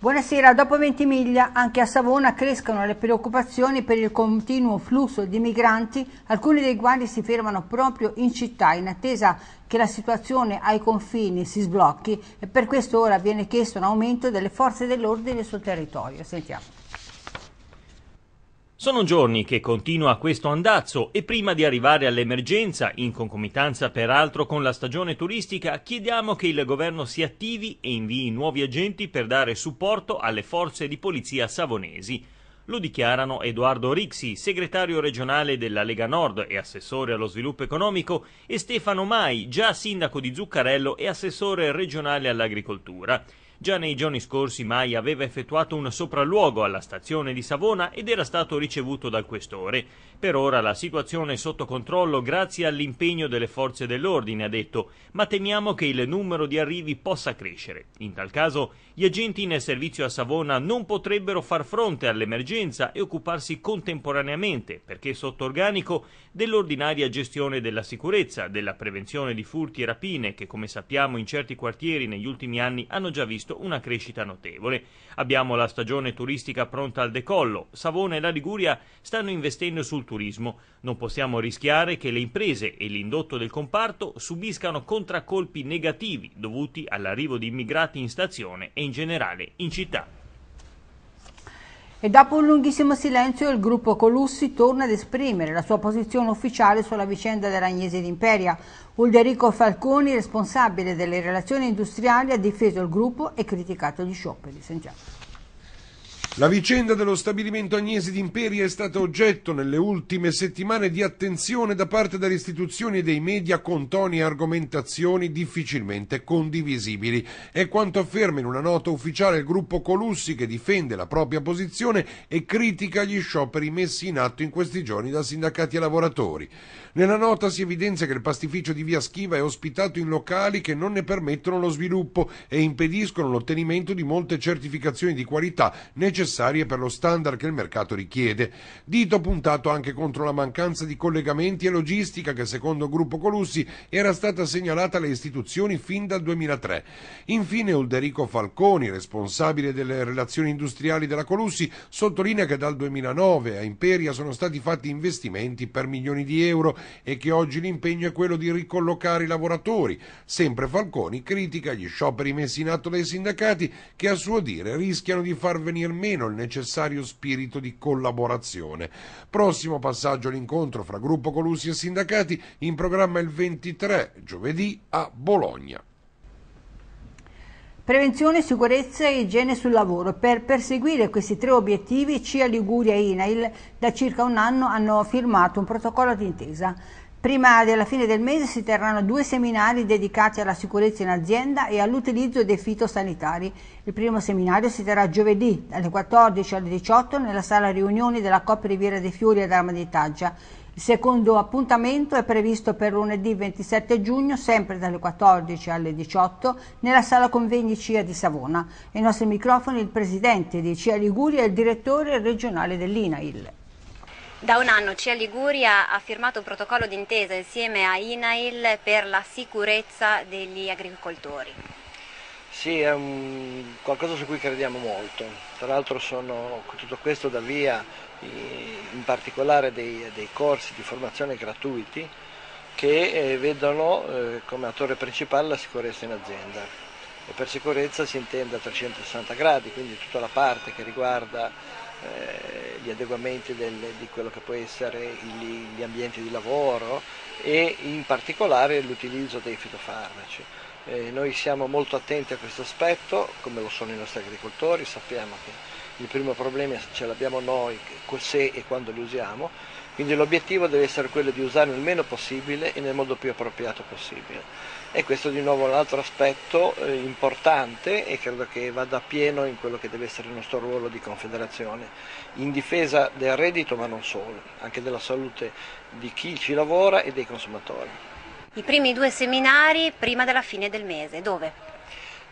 Buonasera, dopo Ventimiglia anche a Savona crescono le preoccupazioni per il continuo flusso di migranti, alcuni dei quali si fermano proprio in città in attesa che la situazione ai confini si sblocchi e per questo ora viene chiesto un aumento delle forze dell'ordine sul territorio. Sentiamo. Sono giorni che continua questo andazzo e prima di arrivare all'emergenza, in concomitanza peraltro con la stagione turistica, chiediamo che il governo si attivi e invii nuovi agenti per dare supporto alle forze di polizia savonesi. Lo dichiarano Edoardo Rixi, segretario regionale della Lega Nord e assessore allo sviluppo economico, e Stefano Mai, già sindaco di Zuccarello e assessore regionale all'agricoltura. Già nei giorni scorsi Mai aveva effettuato un sopralluogo alla stazione di Savona ed era stato ricevuto dal questore. Per ora la situazione è sotto controllo grazie all'impegno delle forze dell'ordine, ha detto, ma temiamo che il numero di arrivi possa crescere. In tal caso gli agenti nel servizio a Savona non potrebbero far fronte all'emergenza e occuparsi contemporaneamente, perché sotto organico, dell'ordinaria gestione della sicurezza, della prevenzione di furti e rapine che come sappiamo in certi quartieri negli ultimi anni hanno già visto una crescita notevole. Abbiamo la stagione turistica pronta al decollo, Savona e la Liguria stanno investendo sul turismo. Non possiamo rischiare che le imprese e l'indotto del comparto subiscano contraccolpi negativi dovuti all'arrivo di immigrati in stazione e in in generale in città. E dopo un lunghissimo silenzio il gruppo Colussi torna ad esprimere la sua posizione ufficiale sulla vicenda dell'Agnese d'Imperia. Ulderico Falconi, responsabile delle relazioni industriali, ha difeso il gruppo e criticato gli scioperi. Sentiamo. La vicenda dello stabilimento Agnesi d'Imperia è stata oggetto nelle ultime settimane di attenzione da parte delle istituzioni e dei media con toni e argomentazioni difficilmente condivisibili. È quanto afferma in una nota ufficiale il gruppo Colussi che difende la propria posizione e critica gli scioperi messi in atto in questi giorni da sindacati e lavoratori. Nella nota si evidenzia che il pastificio di Via Schiva è ospitato in locali che non ne permettono lo sviluppo e impediscono l'ottenimento di molte certificazioni di qualità necessarie necessarie per lo standard che il mercato richiede. Dito puntato anche contro la mancanza di collegamenti e logistica che secondo il gruppo Colussi era stata segnalata alle istituzioni fin dal 2003. Infine Ulderico Falconi, responsabile delle relazioni industriali della Colussi, sottolinea che dal 2009 a Imperia sono stati fatti investimenti per milioni di euro e che oggi l'impegno è quello di ricollocare i lavoratori. Sempre Falconi critica gli scioperi messi in atto dai sindacati che a suo dire rischiano di far venire meno meno il necessario spirito di collaborazione. Prossimo passaggio all'incontro fra gruppo Colussi e sindacati in programma il 23 giovedì a Bologna. Prevenzione, sicurezza e igiene sul lavoro. Per perseguire questi tre obiettivi CIA Liguria e INAIL da circa un anno hanno firmato un protocollo d'intesa. Prima della fine del mese si terranno due seminari dedicati alla sicurezza in azienda e all'utilizzo dei fitosanitari. Il primo seminario si terrà giovedì dalle 14 alle 18 nella sala riunioni della Coppa Riviera dei Fiori ad Arma di Taggia. Il secondo appuntamento è previsto per lunedì 27 giugno, sempre dalle 14 alle 18, nella sala convegni CIA di Savona. Ai nostri microfoni il presidente di CIA Liguria e il direttore regionale dell'INAIL. Da un anno CIA Liguria ha firmato un protocollo d'intesa insieme a INAIL per la sicurezza degli agricoltori. Sì, è un, qualcosa su cui crediamo molto. Tra l'altro sono tutto questo da via in particolare dei, dei corsi di formazione gratuiti che eh, vedono eh, come attore principale la sicurezza in azienda. E per sicurezza si intende a 360 gradi, quindi tutta la parte che riguarda eh, gli adeguamenti del, di quello che può essere gli, gli ambienti di lavoro e in particolare l'utilizzo dei fitofarmaci. Eh, noi siamo molto attenti a questo aspetto, come lo sono i nostri agricoltori, sappiamo che il primo problema ce l'abbiamo noi se e quando li usiamo, quindi l'obiettivo deve essere quello di usarli il meno possibile e nel modo più appropriato possibile. E questo è di nuovo un altro aspetto eh, importante e credo che vada pieno in quello che deve essere il nostro ruolo di Confederazione, in difesa del reddito ma non solo, anche della salute di chi ci lavora e dei consumatori. I primi due seminari prima della fine del mese, dove?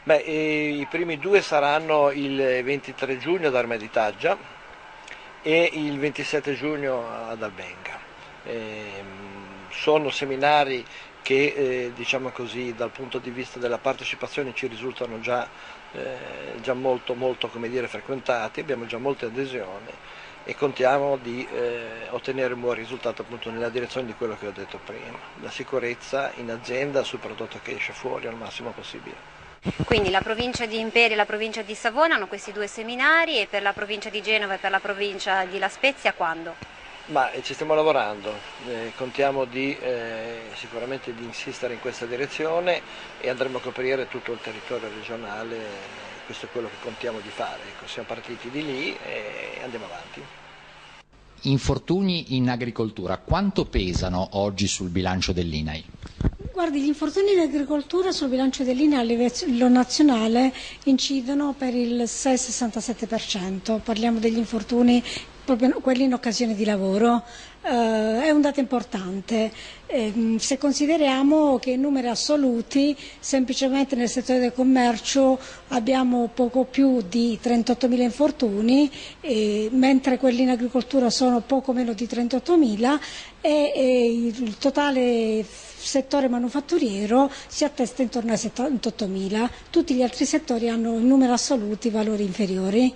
Beh, eh, I primi due saranno il 23 giugno ad Armeditaggia e il 27 giugno ad Albenga. E ehm, sono seminari che eh, diciamo così, dal punto di vista della partecipazione ci risultano già, eh, già molto, molto dire, frequentati, abbiamo già molte adesioni e contiamo di eh, ottenere un buon risultato appunto nella direzione di quello che ho detto prima, la sicurezza in azienda sul prodotto che esce fuori al massimo possibile. Quindi la provincia di Imperia e la provincia di Savona hanno questi due seminari e per la provincia di Genova e per la provincia di La Spezia quando? Ma eh, ci stiamo lavorando, eh, contiamo di, eh, sicuramente di insistere in questa direzione e andremo a coprire tutto il territorio regionale, eh, questo è quello che contiamo di fare, ecco, siamo partiti di lì e andiamo avanti. Infortuni in agricoltura, quanto pesano oggi sul bilancio dell'INAI? Guardi, gli infortuni in agricoltura sul bilancio dell'INAI a livello nazionale incidono per il 6-67%, Parliamo degli infortuni proprio quelli in occasione di lavoro, eh, è un dato importante. Eh, se consideriamo che in numeri assoluti, semplicemente nel settore del commercio abbiamo poco più di 38.000 infortuni, eh, mentre quelli in agricoltura sono poco meno di 38.000 e, e il totale settore manufatturiero si attesta intorno ai 78.000. Tutti gli altri settori hanno in numeri assoluti valori inferiori.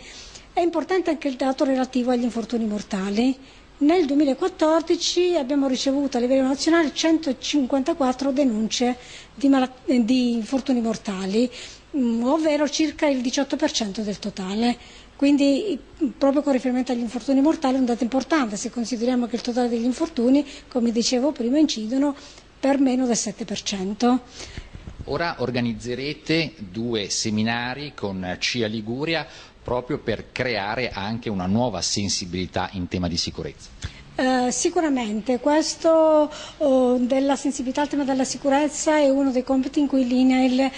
È importante anche il dato relativo agli infortuni mortali. Nel 2014 abbiamo ricevuto a livello nazionale 154 denunce di, malat- di infortuni mortali, mm, ovvero circa il 18% del totale. Quindi, mm, proprio con riferimento agli infortuni mortali, è un dato importante se consideriamo che il totale degli infortuni, come dicevo prima, incidono per meno del 7%. Ora organizzerete due seminari con CIA Liguria proprio per creare anche una nuova sensibilità in tema di sicurezza? Eh, sicuramente, questo oh, della sensibilità al tema della sicurezza è uno dei compiti in cui l'INAIL eh,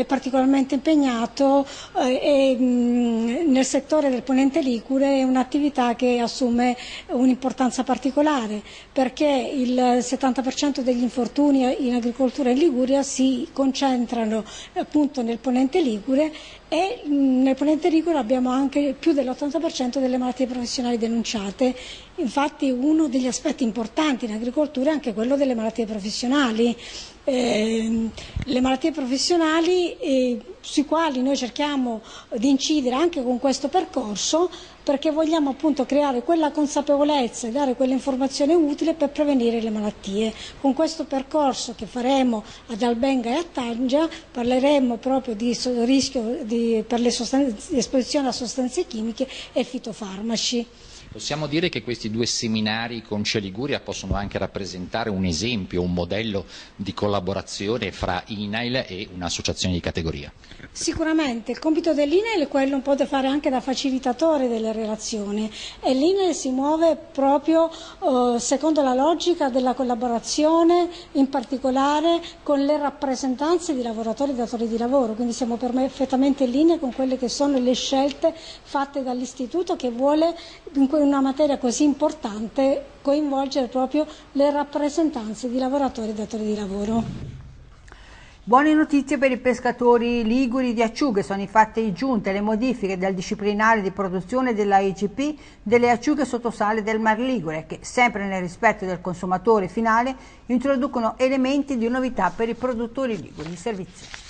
è particolarmente impegnato eh, e mh, mm, nel settore del ponente Ligure è un'attività che assume un'importanza particolare perché il 70% degli infortuni in agricoltura in Liguria si concentrano appunto nel ponente Ligure e nel Ponente Ligure abbiamo anche più dell'80% delle malattie professionali denunciate. Infatti uno degli aspetti importanti in agricoltura è anche quello delle malattie professionali Ehm, le malattie professionali eh, sui quali noi cerchiamo di incidere anche con questo percorso perché vogliamo appunto creare quella consapevolezza e dare quell'informazione utile per prevenire le malattie. Con questo percorso che faremo ad Albenga e a Tangia parleremo proprio di rischio di, per l'esposizione a sostanze chimiche e fitofarmaci. Possiamo dire che questi due seminari con Celiguria possono anche rappresentare un esempio, un modello di collaborazione fra INAIL e un'associazione di categoria? Sicuramente, il compito dell'INAIL è quello un po' di fare anche da facilitatore delle relazioni e l'INAIL si muove proprio eh, secondo la logica della collaborazione, in particolare con le rappresentanze di lavoratori e datori di lavoro, quindi siamo perfettamente in linea con quelle che sono le scelte fatte dall'Istituto che vuole in questo in una materia così importante coinvolgere proprio le rappresentanze di lavoratori e datori di lavoro. Buone notizie per i pescatori liguri di acciughe, sono infatti giunte le modifiche del disciplinare di produzione della IGP delle acciughe sottosale del Mar Ligure che, sempre nel rispetto del consumatore finale, introducono elementi di novità per i produttori liguri di servizio.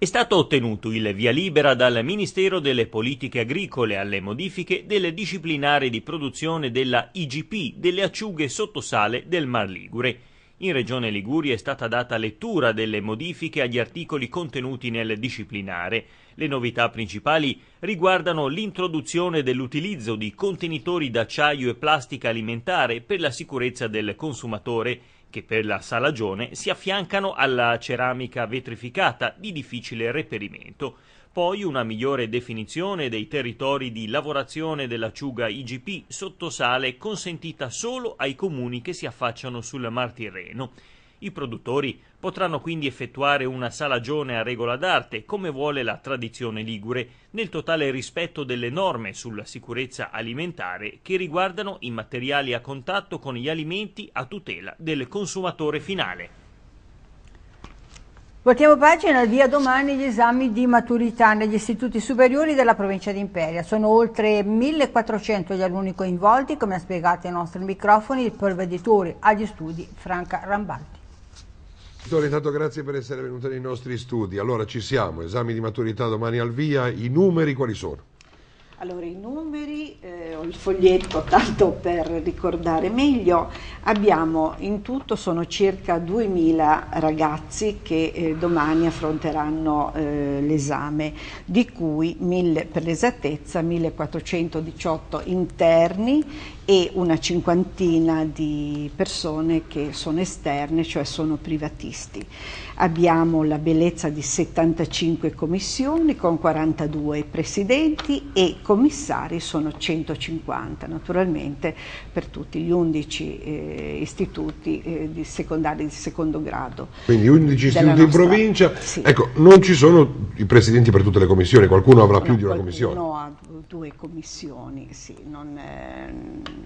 È stato ottenuto il via libera dal Ministero delle Politiche Agricole alle modifiche del disciplinare di produzione della IGP delle acciughe sottosale del Mar Ligure. In Regione Liguria è stata data lettura delle modifiche agli articoli contenuti nel disciplinare. Le novità principali riguardano l'introduzione dell'utilizzo di contenitori d'acciaio e plastica alimentare per la sicurezza del consumatore che per la salagione si affiancano alla ceramica vetrificata di difficile reperimento, poi una migliore definizione dei territori di lavorazione dell'acciuga IGP sottosale sale consentita solo ai comuni che si affacciano sul Mar Tirreno i produttori potranno quindi effettuare una salagione a regola d'arte, come vuole la tradizione ligure, nel totale rispetto delle norme sulla sicurezza alimentare che riguardano i materiali a contatto con gli alimenti a tutela del consumatore finale. Voltiamo pagina, via domani gli esami di maturità negli istituti superiori della provincia di Imperia. Sono oltre 1400 gli alunni coinvolti, come ha spiegato ai nostri microfoni il provveditore agli studi Franca Rambalti. Dottore, intanto grazie per essere venuto nei nostri studi. Allora ci siamo, esami di maturità domani al via, i numeri quali sono? Allora i numeri, eh, ho il foglietto tanto per ricordare meglio, abbiamo in tutto sono circa 2000 ragazzi che eh, domani affronteranno eh, l'esame, di cui mille, per l'esattezza 1418 interni e una cinquantina di persone che sono esterne, cioè sono privatisti. Abbiamo la bellezza di 75 commissioni con 42 presidenti e commissari sono 150, naturalmente per tutti gli 11 eh, istituti eh, di secondari di secondo grado. Quindi 11 istituti in provincia, sì. ecco, non ci sono i presidenti per tutte le commissioni, qualcuno avrà no, più di una commissione. No, ha due commissioni, sì, non, eh,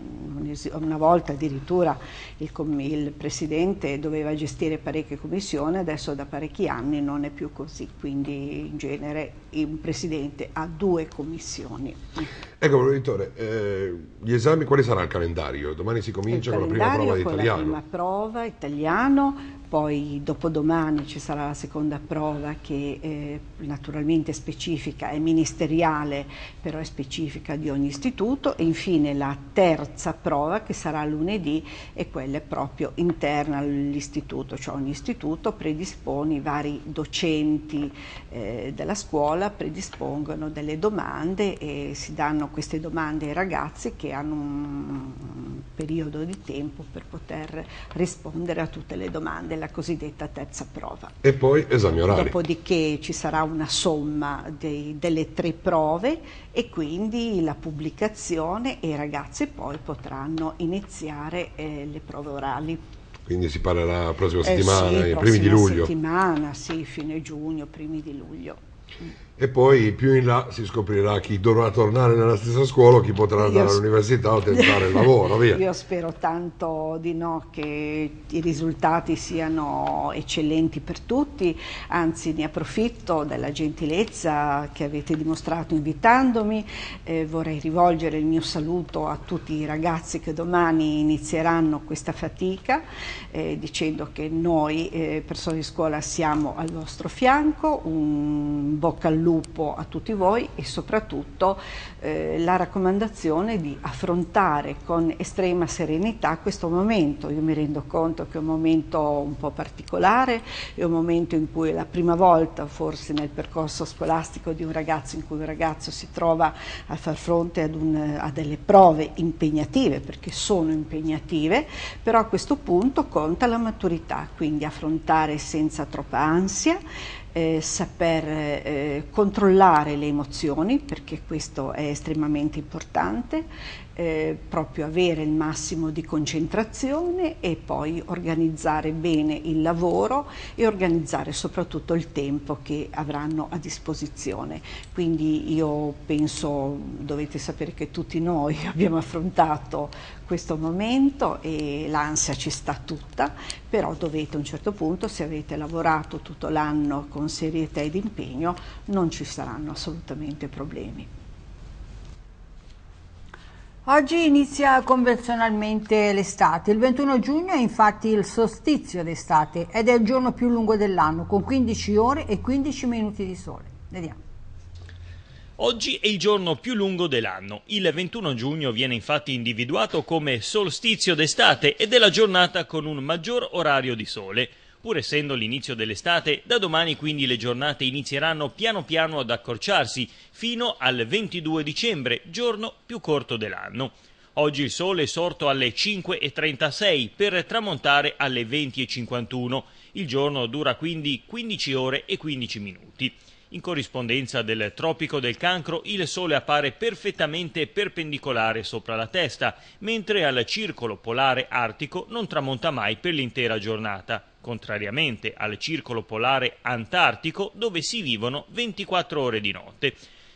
una volta addirittura il, il, Presidente doveva gestire parecchie commissioni, adesso da parecchi anni non è più così, quindi in genere un Presidente ha due commissioni. Ecco, Provveditore, eh, gli esami, quale sarà il calendario? Domani si comincia con la prima prova di italiano. la prima prova italiano, poi dopodomani ci sarà la seconda prova che eh, naturalmente specifica, è ministeriale, però è specifica di ogni istituto e infine la terza prova che sarà lunedì e quella è proprio interna all'istituto, cioè ogni istituto predispone i vari docenti eh, della scuola, predispongono delle domande e si danno queste domande ai ragazzi che hanno un periodo di tempo per poter rispondere a tutte le domande alla cosiddetta terza prova. E poi esami orali. Dopodiché ci sarà una somma dei, delle tre prove e quindi la pubblicazione e i ragazzi poi potranno iniziare eh, le prove orali. Quindi si parlerà la prossima settimana, eh sì, i primi di luglio. settimana, sì, fine giugno, primi di luglio e poi più in là si scoprirà chi dovrà tornare nella stessa scuola, chi potrà andare Io all'università o tentare il lavoro. Via. Io spero tanto di no che i risultati siano eccellenti per tutti, anzi ne approfitto della gentilezza che avete dimostrato invitandomi, eh, vorrei rivolgere il mio saluto a tutti i ragazzi che domani inizieranno questa fatica eh, dicendo che noi eh, persone di scuola siamo al vostro fianco, un bocca al lupo sviluppo a tutti voi e soprattutto eh, la raccomandazione di affrontare con estrema serenità questo momento. Io mi rendo conto che è un momento un po' particolare, è un momento in cui è la prima volta forse nel percorso scolastico di un ragazzo in cui un ragazzo si trova a far fronte ad un, a delle prove impegnative, perché sono impegnative, però a questo punto conta la maturità, quindi affrontare senza troppa ansia, eh, saper eh, controllare le emozioni, perché questo è estremamente importante, eh, proprio avere il massimo di concentrazione e poi organizzare bene il lavoro e organizzare soprattutto il tempo che avranno a disposizione. Quindi io penso, dovete sapere che tutti noi abbiamo affrontato questo momento e l'ansia ci sta tutta, però dovete a un certo punto, se avete lavorato tutto l'anno con serietà ed impegno, non ci saranno assolutamente problemi. Oggi inizia convenzionalmente l'estate, il 21 giugno è infatti il solstizio d'estate ed è il giorno più lungo dell'anno con 15 ore e 15 minuti di sole. Vediamo. Oggi è il giorno più lungo dell'anno. Il 21 giugno viene infatti individuato come solstizio d'estate ed è la giornata con un maggior orario di sole. Pur essendo l'inizio dell'estate, da domani quindi le giornate inizieranno piano piano ad accorciarsi fino al 22 dicembre, giorno più corto dell'anno. Oggi il sole è sorto alle 5.36 per tramontare alle 20.51. Il giorno dura quindi 15 ore e 15 minuti. In corrispondenza del Tropico del Cancro, il Sole appare perfettamente perpendicolare sopra la testa, mentre al Circolo Polare Artico non tramonta mai per l'intera giornata contrariamente al circolo polare antartico dove si vivono 24 ore di notte.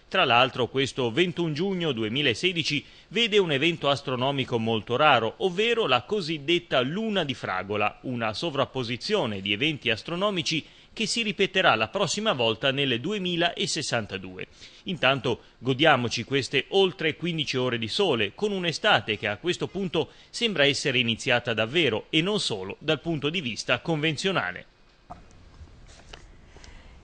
Tra l'altro questo 21 giugno 2016 vede un evento astronomico molto raro, ovvero la cosiddetta luna di fragola, una sovrapposizione di eventi astronomici che si ripeterà la prossima volta nel 2062. Intanto godiamoci queste oltre 15 ore di sole, con un'estate che a questo punto sembra essere iniziata davvero e non solo dal punto di vista convenzionale.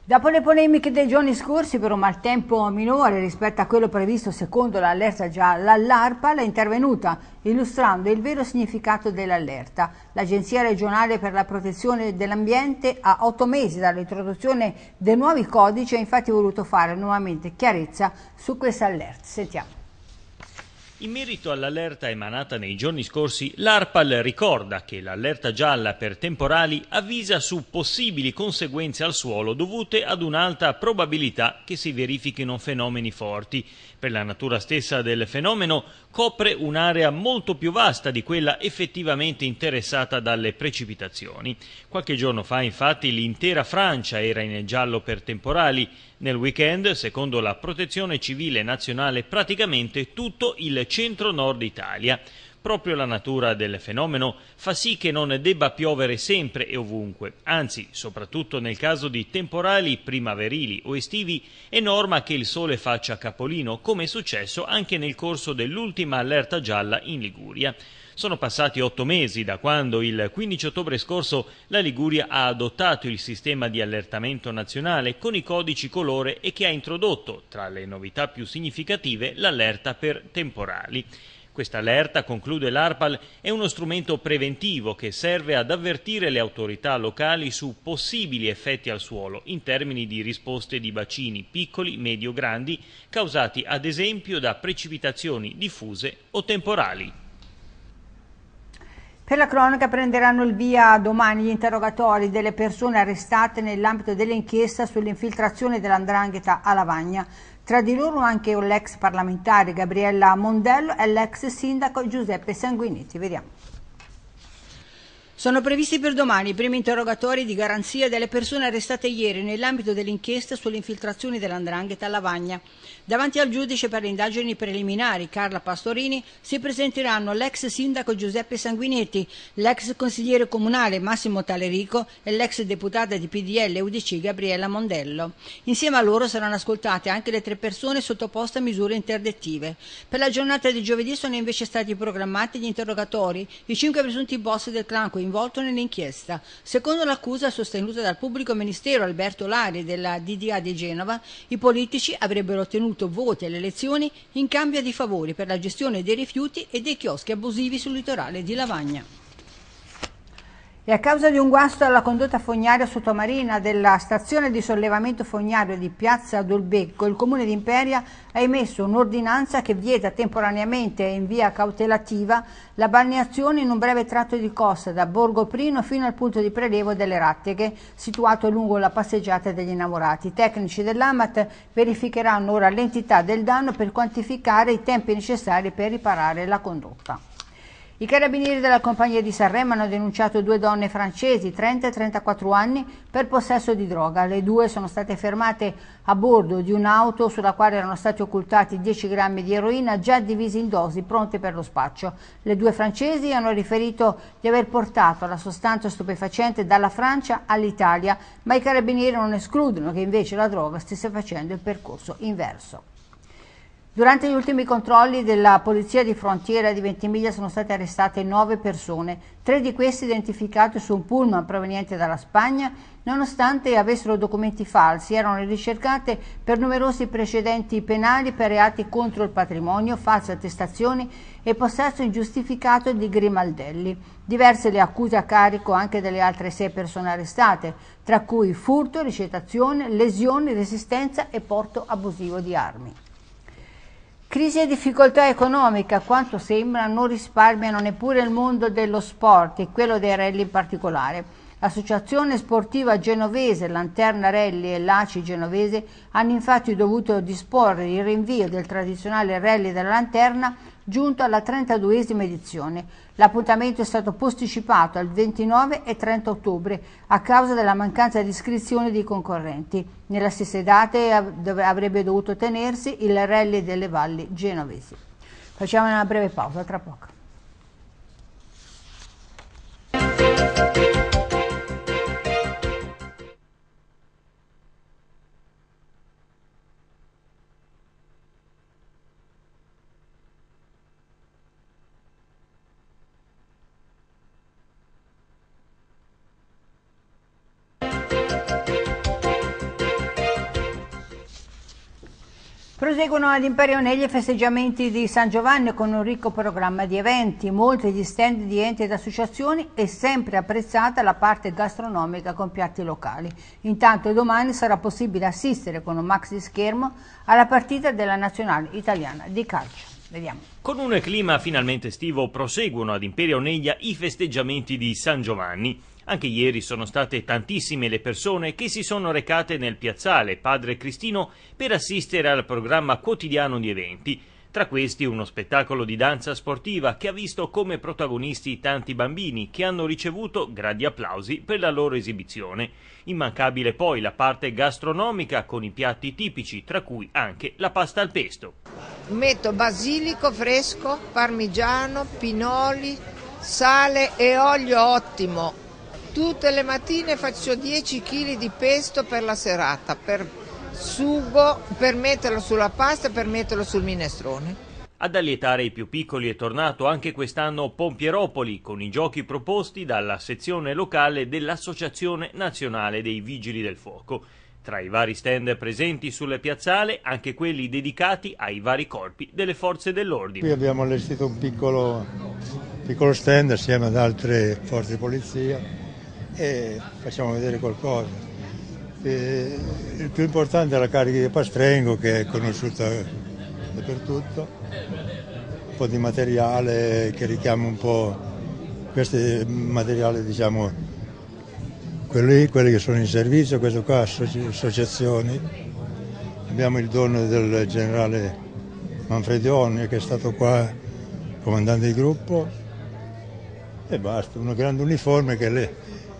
Dopo le polemiche dei giorni scorsi per un maltempo minore rispetto a quello previsto secondo l'allerta gialla, l'ARPAL è intervenuta illustrando il vero significato dell'allerta. L'Agenzia regionale per la protezione dell'ambiente a otto mesi dall'introduzione dei nuovi codici ha infatti voluto fare nuovamente chiarezza su questa allerta. Sentiamo. In merito all'allerta emanata nei giorni scorsi, l'ARPAL ricorda che l'allerta gialla per temporali avvisa su possibili conseguenze al suolo dovute ad un'alta probabilità che si verifichino fenomeni forti. Per la natura stessa del fenomeno, copre un'area molto più vasta di quella effettivamente interessata dalle precipitazioni. Qualche giorno fa infatti l'intera Francia era in giallo per temporali, nel weekend, secondo la Protezione Civile Nazionale, praticamente tutto il centro-nord Italia. Proprio la natura del fenomeno fa sì che non debba piovere sempre e ovunque, anzi, soprattutto nel caso di temporali primaverili o estivi, è norma che il sole faccia capolino, come è successo anche nel corso dell'ultima allerta gialla in Liguria. Sono passati otto mesi da quando il 15 ottobre scorso la Liguria ha adottato il sistema di allertamento nazionale con i codici colore e che ha introdotto, tra le novità più significative, l'allerta per temporali. Questa allerta, conclude l'ARPAL, è uno strumento preventivo che serve ad avvertire le autorità locali su possibili effetti al suolo in termini di risposte di bacini piccoli, medio-grandi, causati ad esempio da precipitazioni diffuse o temporali. Per la cronaca prenderanno il via domani gli interrogatori delle persone arrestate nell'ambito dell'inchiesta sull'infiltrazione dell'andrangheta a Lavagna. Tra di loro anche l'ex parlamentare Gabriella Mondello e l'ex sindaco Giuseppe Sanguinetti. Vediamo. Sono previsti per domani i primi interrogatori di garanzia delle persone arrestate ieri nell'ambito dell'inchiesta sulle infiltrazioni dell'andrangheta a Lavagna. Davanti al giudice per le indagini preliminari Carla Pastorini si presenteranno l'ex sindaco Giuseppe Sanguinetti, l'ex consigliere comunale Massimo Talerico e l'ex deputata di PDL UDC Gabriella Mondello. Insieme a loro saranno ascoltate anche le tre persone sottoposte a misure interdettive. Per la giornata di giovedì sono invece stati programmati gli interrogatori, i cinque presunti boss del clan coinvolto nell'inchiesta. Secondo l'accusa sostenuta dal pubblico ministero Alberto Lari della DDA di Genova, i politici avrebbero ottenuto ottenuto voti alle elezioni in cambio di favori per la gestione dei rifiuti e dei chioschi abusivi sul litorale di Lavagna e a causa di un guasto alla condotta fognaria sottomarina della stazione di sollevamento fognario di Piazza Dolbecco, il Comune di Imperia ha emesso un'ordinanza che vieta temporaneamente e in via cautelativa la balneazione in un breve tratto di costa da Borgo Prino fino al punto di prelevo delle Ratteghe, situato lungo la passeggiata degli innamorati. I tecnici dell'AMAT verificheranno ora l'entità del danno per quantificare i tempi necessari per riparare la condotta. I carabinieri della compagnia di Sanremo hanno denunciato due donne francesi, 30 e 34 anni, per possesso di droga. Le due sono state fermate a bordo di un'auto sulla quale erano stati occultati 10 grammi di eroina già divisi in dosi, pronte per lo spaccio. Le due francesi hanno riferito di aver portato la sostanza stupefacente dalla Francia all'Italia, ma i carabinieri non escludono che invece la droga stesse facendo il percorso inverso. Durante gli ultimi controlli della Polizia di Frontiera di Ventimiglia sono state arrestate nove persone, tre di queste identificate su un pullman proveniente dalla Spagna, nonostante avessero documenti falsi, erano ricercate per numerosi precedenti penali per reati contro il patrimonio, false attestazioni e possesso ingiustificato di grimaldelli. Diverse le accuse a carico anche delle altre sei persone arrestate, tra cui furto, ricettazione, lesioni, resistenza e porto abusivo di armi. Crisi e difficoltà economica, a quanto sembra, non risparmiano neppure il mondo dello sport e quello dei rally in particolare. L'associazione sportiva genovese Lanterna Rally e l'ACI genovese hanno infatti dovuto disporre il rinvio del tradizionale rally della Lanterna giunto alla 32esima edizione. L'appuntamento è stato posticipato al 29 e 30 ottobre a causa della mancanza di iscrizione dei concorrenti. Nella stessa date avrebbe dovuto tenersi il rally delle valli genovesi. Facciamo una breve pausa, tra poco. proseguono ad Imperionelli i festeggiamenti di San Giovanni con un ricco programma di eventi, molti gli stand di enti ed associazioni e sempre apprezzata la parte gastronomica con piatti locali. Intanto domani sarà possibile assistere con un maxi schermo alla partita della nazionale italiana di calcio. Vediamo. Con un clima finalmente estivo proseguono ad Imperio Neglia i festeggiamenti di San Giovanni. Anche ieri sono state tantissime le persone che si sono recate nel piazzale Padre Cristino per assistere al programma quotidiano di eventi, tra questi uno spettacolo di danza sportiva che ha visto come protagonisti tanti bambini che hanno ricevuto grandi applausi per la loro esibizione. Immancabile poi la parte gastronomica con i piatti tipici, tra cui anche la pasta al pesto. Metto basilico fresco, parmigiano, pinoli, sale e olio ottimo Tutte le mattine faccio 10 kg di pesto per la serata, per sugo, per metterlo sulla pasta, e per metterlo sul minestrone. Ad allietare i più piccoli è tornato anche quest'anno Pompieropoli con i giochi proposti dalla sezione locale dell'Associazione Nazionale dei Vigili del Fuoco. Tra i vari stand presenti sulle piazzale, anche quelli dedicati ai vari corpi delle forze dell'ordine. Qui abbiamo allestito un piccolo, piccolo stand assieme ad altre forze di polizia e facciamo vedere qualcosa. E il più importante è la carica di Pastrengo che è conosciuta dappertutto, un po' di materiale che richiama un po' questo materiale diciamo quelli, quelli che sono in servizio, questo qua associazioni. Abbiamo il dono del generale Manfredione che è stato qua comandante di gruppo e basta, una grande uniforme che lei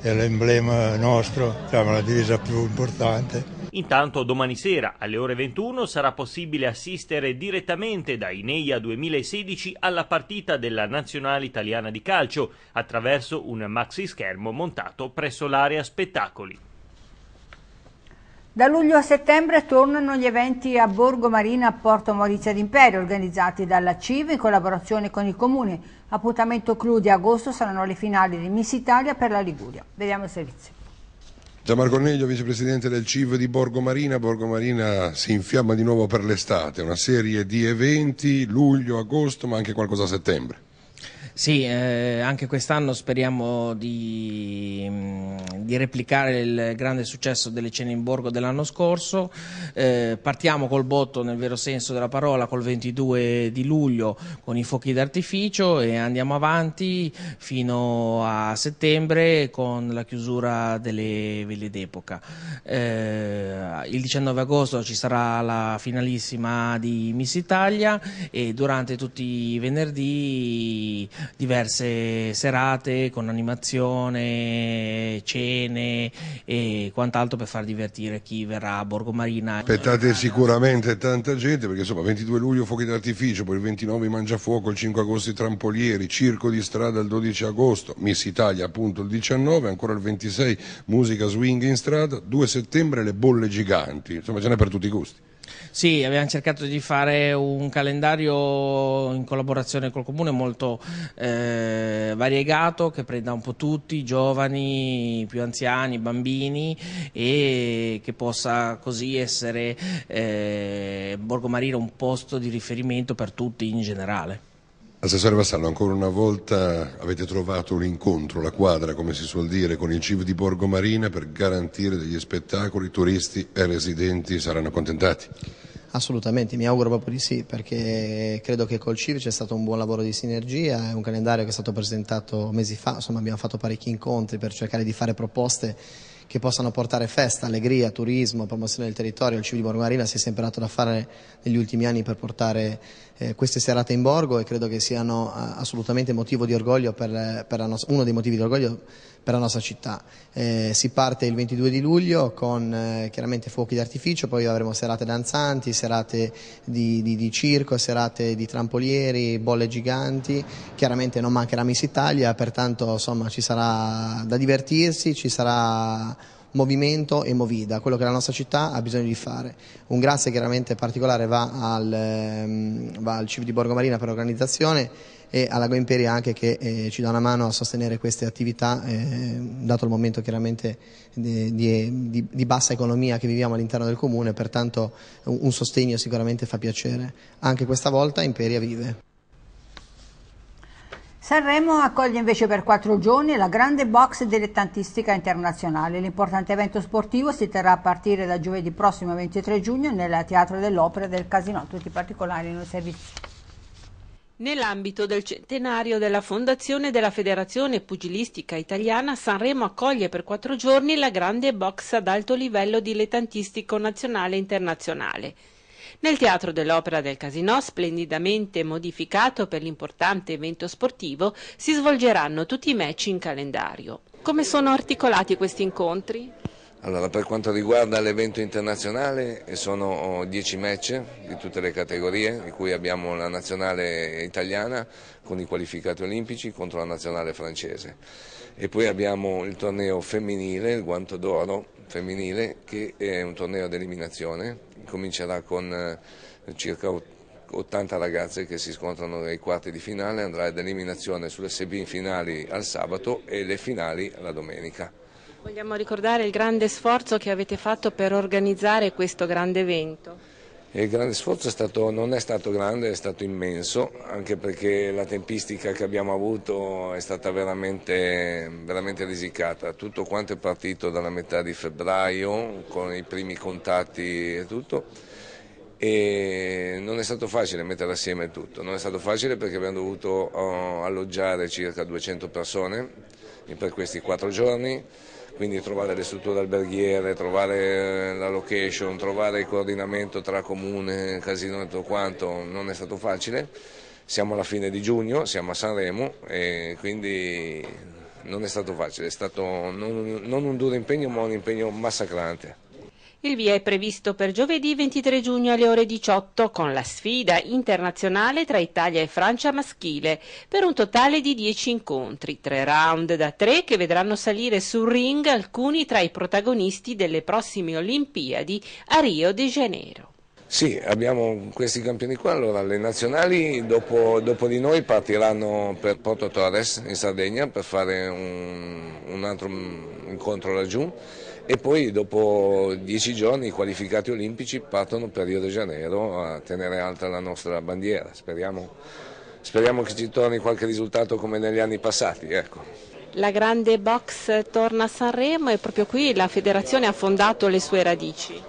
è l'emblema nostro, diciamo, la divisa più importante. Intanto domani sera alle ore 21 sarà possibile assistere direttamente da Ineia 2016 alla partita della nazionale italiana di calcio attraverso un maxi schermo montato presso l'area spettacoli. Da luglio a settembre tornano gli eventi a Borgo Marina a Porto Maurizio d'Imperio organizzati dalla CIV in collaborazione con il Comune. Appuntamento clou di agosto saranno le finali di Miss Italia per la Liguria. Vediamo il servizio. Gianmarco Corneglio, vicepresidente del CIV di Borgo Marina. Borgo Marina si infiamma di nuovo per l'estate, una serie di eventi luglio, agosto ma anche qualcosa a settembre. Sì, eh, anche quest'anno speriamo di, mm, di, replicare il grande successo delle cene in borgo dell'anno scorso. Eh, partiamo col botto nel vero senso della parola, col 22 di luglio con i fuochi d'artificio e andiamo avanti fino a settembre con la chiusura delle ville d'epoca. Eh, il 19 agosto ci sarà la finalissima di Miss Italia e durante tutti i venerdì diverse serate con animazione, cene e quant'altro per far divertire chi verrà a Borgo Marina. Aspettate sicuramente tanta gente perché insomma 22 luglio fuochi d'artificio, poi il 29 Mangiafuoco, il 5 agosto i Trampolieri, Circo di Strada il 12 agosto, Miss Italia appunto il 19, ancora il 26 Musica Swing in Strada, 2 settembre le bolle giganti, insomma ce n'è per tutti i gusti. Sì, abbiamo cercato di fare un calendario in collaborazione col Comune molto eh, variegato che prenda un po' tutti, giovani, più anziani, bambini e che possa così essere eh, Borgo Marino un posto di riferimento per tutti in generale. Assessore Vassallo, ancora una volta avete trovato l'incontro, la quadra, come si suol dire, con il CIV di Borgo Marina per garantire degli spettacoli, turisti e residenti saranno accontentati. Assolutamente, mi auguro proprio di sì, perché credo che col CIV c'è stato un buon lavoro di sinergia, è un calendario che è stato presentato mesi fa, insomma abbiamo fatto parecchi incontri per cercare di fare proposte che possano portare festa, allegria, turismo, promozione del territorio. Il CV di Borgo Marina si è sempre dato da fare negli ultimi anni per portare eh, queste serate in borgo e credo che siano eh, assolutamente motivo di orgoglio per, eh, per nostra, uno dei motivi di orgoglio per la nostra città. Eh, si parte il 22 di luglio con eh, chiaramente fuochi d'artificio, poi avremo serate danzanti, serate di, di, di, circo, serate di trampolieri, bolle giganti, chiaramente non mancherà Miss Italia, pertanto insomma ci sarà da divertirsi, ci sarà movimento e movida, quello che la nostra città ha bisogno di fare. Un grazie chiaramente particolare va al, ehm, va al CIV di Borgo Marina per l'organizzazione e alla Goimperia anche che eh, ci dà una mano a sostenere queste attività, eh, dato il momento chiaramente di, di, di, bassa economia che viviamo all'interno del comune, pertanto un, sostegno sicuramente fa piacere. Anche questa volta Imperia vive. Sanremo accoglie invece per quattro giorni la grande box dilettantistica internazionale. L'importante evento sportivo si terrà a partire da giovedì prossimo 23 giugno nel Teatro dell'Opera del Casinotto. Tutti i particolari nei servizi. Nell'ambito del centenario della fondazione della Federazione Pugilistica Italiana, Sanremo accoglie per quattro giorni la grande box ad alto livello dilettantistico nazionale e internazionale. Nel Teatro dell'Opera del Casinò, splendidamente modificato per l'importante evento sportivo, si svolgeranno tutti i match in calendario. Come sono articolati questi incontri? Allora, per quanto riguarda l'evento internazionale eh, sono 10 match di tutte le categorie, di cui abbiamo la nazionale italiana con i qualificati olimpici contro la nazionale francese e poi abbiamo il torneo femminile, il guanto d'oro femminile che è un torneo ad eliminazione, comincerà con eh, circa 80 ragazze che si scontrano nei quarti di finale, andrà ad eliminazione sulle semifinali al sabato e le finali la domenica. Vogliamo ricordare il grande sforzo che avete fatto per organizzare questo grande evento. Il grande sforzo è stato, non è stato grande, è stato immenso, anche perché la tempistica che abbiamo avuto è stata veramente, veramente risicata. Tutto quanto è partito dalla metà di febbraio, con i primi contatti e tutto, e non è stato facile mettere assieme tutto. Non è stato facile perché abbiamo dovuto oh, alloggiare circa 200 persone per questi quattro giorni quindi trovare le strutture alberghiere, trovare eh, la location, trovare il coordinamento tra comune, casino e tutto quanto non è stato facile. Siamo alla fine di giugno, siamo a Sanremo e quindi non è stato facile, è stato non, non un duro impegno ma un impegno massacrante. Il via è previsto per giovedì 23 giugno alle ore 18 con la sfida internazionale tra Italia e Francia maschile per un totale di 10 incontri, tre round da tre che vedranno salire sul ring alcuni tra i protagonisti delle prossime Olimpiadi a Rio de Janeiro. Sì, abbiamo questi campioni qua, allora le nazionali dopo, dopo di noi partiranno per Porto Torres in Sardegna per fare un, un altro incontro laggiù e poi dopo dieci giorni i qualificati olimpici partono per Rio de Janeiro a tenere alta la nostra bandiera. Speriamo, speriamo che ci torni qualche risultato come negli anni passati. Ecco. La grande box torna a Sanremo e proprio qui la federazione ha fondato le sue radici.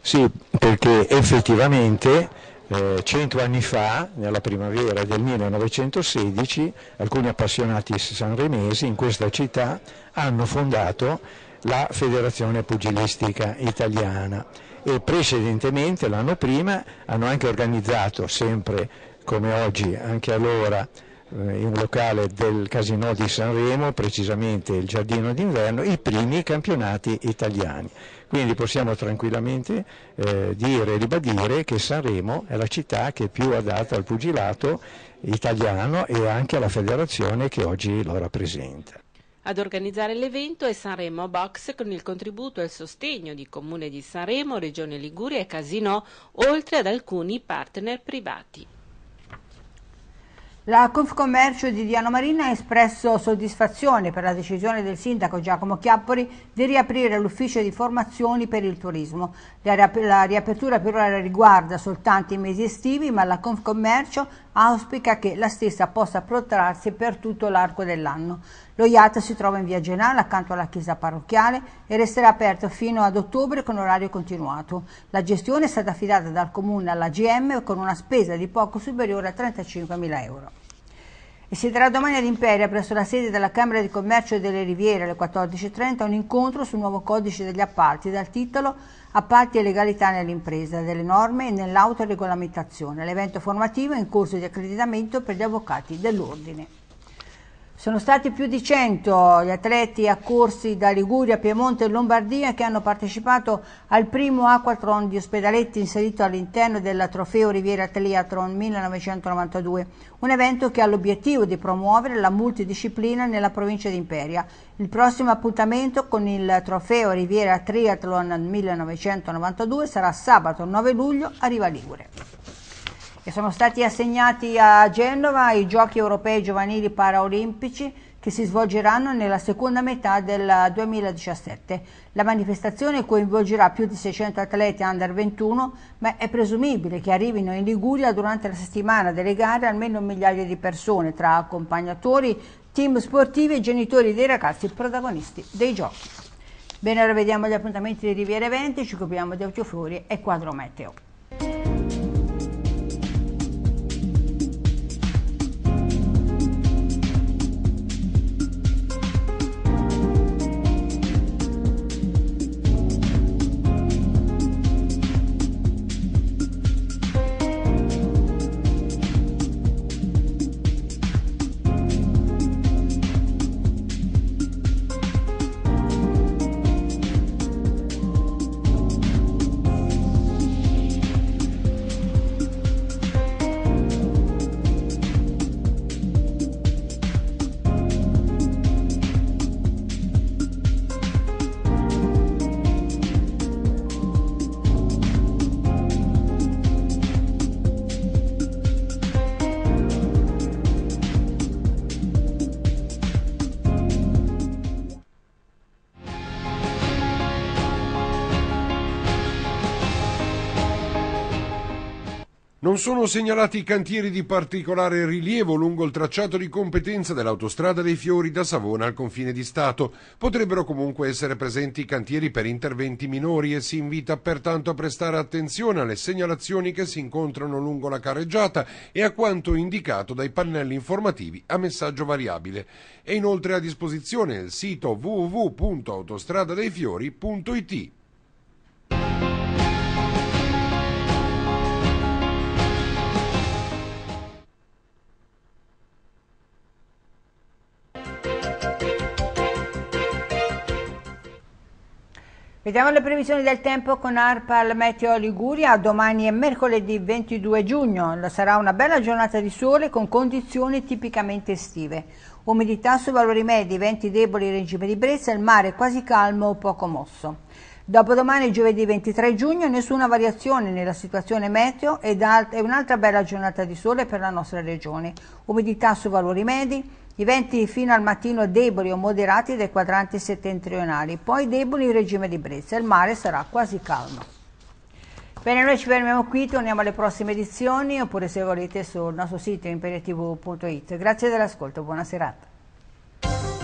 Sì, perché effettivamente eh, cento anni fa, nella primavera del 1916, alcuni appassionati sanremesi in questa città hanno fondato la Federazione Pugilistica Italiana e precedentemente l'anno prima hanno anche organizzato sempre come oggi anche allora eh, in un locale del Casino di Sanremo, precisamente il Giardino d'Inverno, i primi campionati italiani. Quindi possiamo tranquillamente eh, dire e ribadire che Sanremo è la città che è più adatta al pugilato italiano e anche alla federazione che oggi lo rappresenta. Ad organizzare l'evento è Sanremo Box con il contributo e il sostegno di Comune di Sanremo, Regione Liguria e Casinò, oltre ad alcuni partner privati. La Confcommercio di Diano Marina ha espresso soddisfazione per la decisione del sindaco Giacomo Chiappoli di riaprire l'ufficio di formazioni per il turismo. La riapertura per ora riguarda soltanto i mesi estivi, ma la Confcommercio auspica che la stessa possa protrarsi per tutto l'arco dell'anno. Lo IAT si trova in via Genale accanto alla chiesa parrocchiale e resterà aperto fino ad ottobre con orario continuato. La gestione è stata affidata dal comune alla GM con una spesa di poco superiore a 35.000 euro. E si terrà domani all'Imperia presso la sede della Camera di Commercio delle Riviere alle 14.30, un incontro sul nuovo codice degli appalti dal titolo appalti e legalità nell'impresa, delle norme e nell'autoregolamentazione, l'evento formativo in corso di accreditamento per gli avvocati dell'Ordine. Sono stati più di 100 gli atleti accorsi da Liguria, Piemonte e Lombardia che hanno partecipato al primo Aquatron di Ospedaletti inserito all'interno del Trofeo Riviera Atleatron 1992, un evento che ha l'obiettivo di promuovere la multidisciplina nella provincia di Imperia. Il prossimo appuntamento con il Trofeo Riviera Triathlon 1992 sarà sabato 9 luglio a Riva Ligure e sono stati assegnati a Genova i giochi europei giovanili paraolimpici che si svolgeranno nella seconda metà del 2017. La manifestazione coinvolgerà più di 600 atleti under 21, ma è presumibile che arrivino in Liguria durante la settimana delle gare almeno migliaia di persone, tra accompagnatori, team sportivi e genitori dei ragazzi protagonisti dei giochi. Bene, ora vediamo gli appuntamenti di Riviera Eventi, ci copriamo di Autoflori e Quadro Meteo. Non sono segnalati cantieri di particolare rilievo lungo il tracciato di competenza dell'autostrada dei Fiori da Savona al confine di Stato. Potrebbero comunque essere presenti cantieri per interventi minori e si invita pertanto a prestare attenzione alle segnalazioni che si incontrano lungo la carreggiata e a quanto indicato dai pannelli informativi a messaggio variabile. È inoltre a disposizione il sito www.autostradadeifiori.it. Vediamo le previsioni del tempo con ARPAL Meteo Liguria. Domani è mercoledì 22 giugno. Sarà una bella giornata di sole con condizioni tipicamente estive. Umidità su valori medi, venti deboli, regime di brezza, il mare quasi calmo o poco mosso. Dopodomani, giovedì 23 giugno, nessuna variazione nella situazione meteo ed è un'altra bella giornata di sole per la nostra regione. Umidità su valori medi, i venti fino al mattino deboli o moderati dai quadranti settentrionali, poi deboli in regime di brezza. Il mare sarà quasi calmo. Bene, noi ci fermiamo qui, torniamo alle prossime edizioni oppure se volete sul nostro sito imperiatv.it. Grazie dell'ascolto, buona serata.